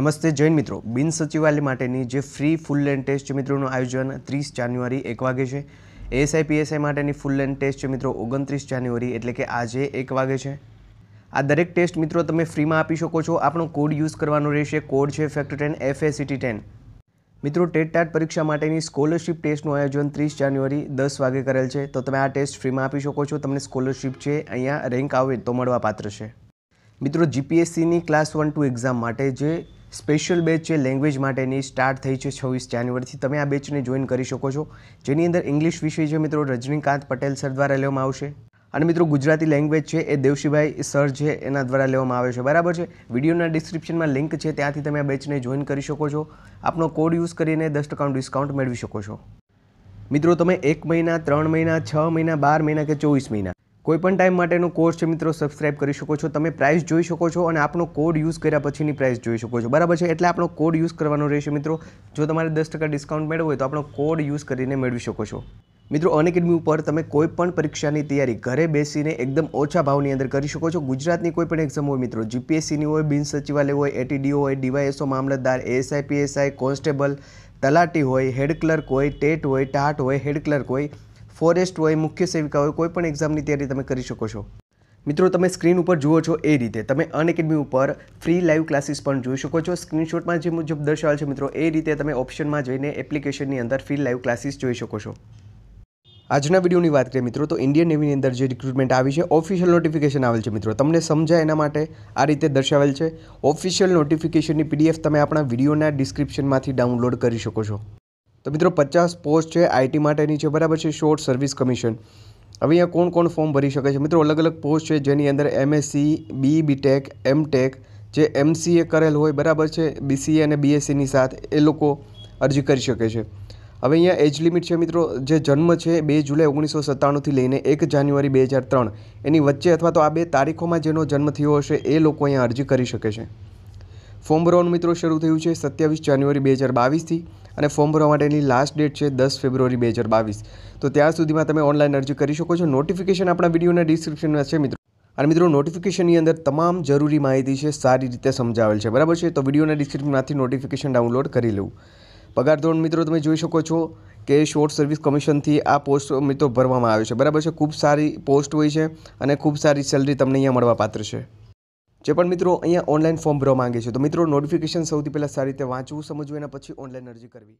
નમસ્તે જૈન મિત્રો બિન સચિવાલય માટેની જે ફ્રી ફૂલ લેન્ડ ટેસ્ટ મિત્રોનું આયોજન ત્રીસ જાન્યુઆરી એક વાગે છે એએસઆઈ પીએસઆઈ માટેની ફૂલ લેન્ડ ટેસ્ટ મિત્રો ઓગણત્રીસ જાન્યુઆરી એટલે કે આજે એક વાગે છે આ દરેક ટેસ્ટ મિત્રો તમે ફ્રીમાં આપી શકો છો આપણો કોડ યુઝ કરવાનો રહેશે કોડ છે ફેક્ટ ટેન એફએસીટી ટેન મિત્રો ટેટ ટાટ પરીક્ષા માટેની સ્કોલરશિપ ટેસ્ટનું આયોજન ત્રીસ જાન્યુઆરી દસ વાગે કરેલ છે તો તમે આ ટેસ્ટ ફ્રીમાં આપી શકો છો તમને સ્કોલરશિપ છે અહીંયા રેન્ક આવે તો મળવા પાત્ર છે મિત્રો જીપીએસસીની ક્લાસ વન ટુ એક્ઝામ માટે જે સ્પેશિયલ બેચ છે લેંગ્વેજ માટેની સ્ટાર્ટ થઈ છે છવ્વીસ જાન્યુઆરીથી તમે આ બેચને જોઈન કરી શકો છો જેની અંદર ઇંગ્લિશ વિષય છે મિત્રો રજનીકાંત પટેલ સર દ્વારા લેવામાં આવશે અને મિત્રો ગુજરાતી લેંગ્વેજ છે એ દેવશીભાઈ સર છે એના દ્વારા લેવામાં આવે છે બરાબર છે વિડીયોના ડિસ્ક્રિપ્શનમાં લિંક છે ત્યાંથી તમે આ બેચને જોઈન કરી શકો છો આપનો કોડ યુઝ કરીને દસ ટકાનું ડિસ્કાઉન્ટ મેળવી શકો છો મિત્રો તમે એક મહિના ત્રણ મહિના છ મહિના બાર મહિના કે ચોવીસ મહિના કોઈપણ ટાઈમ માટેનો કોર્સ છે મિત્રો સબસ્ક્રાઇબ કરી શકો છો તમે પ્રાઇસ જોઈ શકો છો અને આપણો કોડ યુઝ કર્યા પછીની પ્રાઇસ જોઈ શકો છો બરાબર છે એટલે આપણો કોડ યુઝ કરવાનો રહેશે મિત્રો જો તમારે દસ ટકા ડિસ્કાઉન્ટ મેળવવું હોય તો આપણો કોડ યુઝ કરીને મેળવી શકો છો મિત્રો અનએકેડમી ઉપર તમે કોઈપણ પરીક્ષાની તૈયારી ઘરે બેસીને એકદમ ઓછા ભાવની અંદર કરી શકો છો ગુજરાતની કોઈપણ એક્ઝામ હોય મિત્રો જીપીએસસીની હોય બિન સચિવાલય હોય એટીડીઓ હોય ડીવાયએસઓ મામલતદાર એએસઆઈ પીએસઆઈ કોન્સ્ટેબલ તલાટી હોય હેડ ક્લર્ક હોય ટેટ હોય ટાટ હોય હેડ ક્લર્ક હોય ફોરેસ્ટ હોય મુખ્ય સેવિકા હોય કોઈ પણ એક્ઝામની તૈયારી તમે કરી શકો છો મિત્રો તમે સ્ક્રીન ઉપર જુઓ છો એ રીતે તમે અનએકેડમી ઉપર ફ્રી લાઈવ ક્લાસીસ પણ જોઈ શકો છો સ્ક્રીનશોટમાં જે મુજબ દર્શાવેલ છે મિત્રો એ રીતે તમે ઓપ્શનમાં જઈને એપ્લિકેશનની અંદર ફ્રી લાઈવ ક્લાસીસ જોઈ શકો છો આજના વિડીયોની વાત કરીએ મિત્રો તો ઇન્ડિયન નેવીની અંદર જે રિક્રુટમેન્ટ આવી છે ઓફિશિયલ નોટિફિકેશન આવેલ છે મિત્રો તમને સમજાય એના માટે આ રીતે દર્શાવેલ છે ઓફિશિયલ નોટિફિકેશનની પીડીએફ તમે આપણા વિડીયોના ડિસ્ક્રિપ્શનમાંથી ડાઉનલોડ કરી શકો છો તો મિત્રો પચાસ પોસ્ટ છે આઈટી માટેની છે બરાબર છે શોર્ટ સર્વિસ કમિશન હવે અહીંયા કોણ કોણ ફોર્મ ભરી શકે છે મિત્રો અલગ અલગ પોસ્ટ છે જેની અંદર એમએસસી બી બીટેક એમટેક જે એમસીએ કરેલ હોય બરાબર છે બીસીએ અને બીએસસીની સાથે એ લોકો અરજી કરી શકે છે હવે અહીંયા એજ લિમિટ છે મિત્રો જે જન્મ છે બે જુલાઈ ઓગણીસો સત્તાણુંથી લઈને એક જાન્યુઆરી બે હજાર ત્રણ એની વચ્ચે અથવા તો આ બે તારીખોમાં જેનો જન્મ થયો હશે એ લોકો અહીંયા અરજી કરી શકે છે ફોર્મ ભરવાનું મિત્રો શરૂ થયું છે સત્યાવીસ જાન્યુઆરી બે હજાર બાવીસથી અને ફોર્મ ભરવા માટેની લાસ્ટ ડેટ છે દસ ફેબ્રુઆરી બે હજાર બાવીસ તો ત્યાં સુધીમાં તમે ઓનલાઈન અરજી કરી શકો છો નોટિફિકેશન આપણા વિડીયોના ડિસ્ક્રિપ્શનમાં છે મિત્રો અને મિત્રો નોટિફિકેશનની અંદર તમામ જરૂરી માહિતી છે સારી રીતે સમજાવેલ છે બરાબર છે તો વિડીયોના ડિસ્ક્રિપ્શનમાંથી નોટિફિકેશન ડાઉનલોડ કરી લઉં પગાર ધોરણ મિત્રો તમે જોઈ શકો છો કે શોર્ટ સર્વિસ કમિશનથી આ પોસ્ટ મિત્રો ભરવામાં આવે છે બરાબર છે ખૂબ સારી પોસ્ટ હોય છે અને ખૂબ સારી સેલરી તમને અહીંયા મળવા પાત્ર છે જે પણ મિત્રો અહીંયા ઓનલાઈન ફોર્મ ભરવા માંગે છે તો મિત્રો નોટિફિકેશન સૌથી પહેલાં સારી રીતે વાંચવું સમજવું એના પછી ઓનલાઈન અરજી કરવી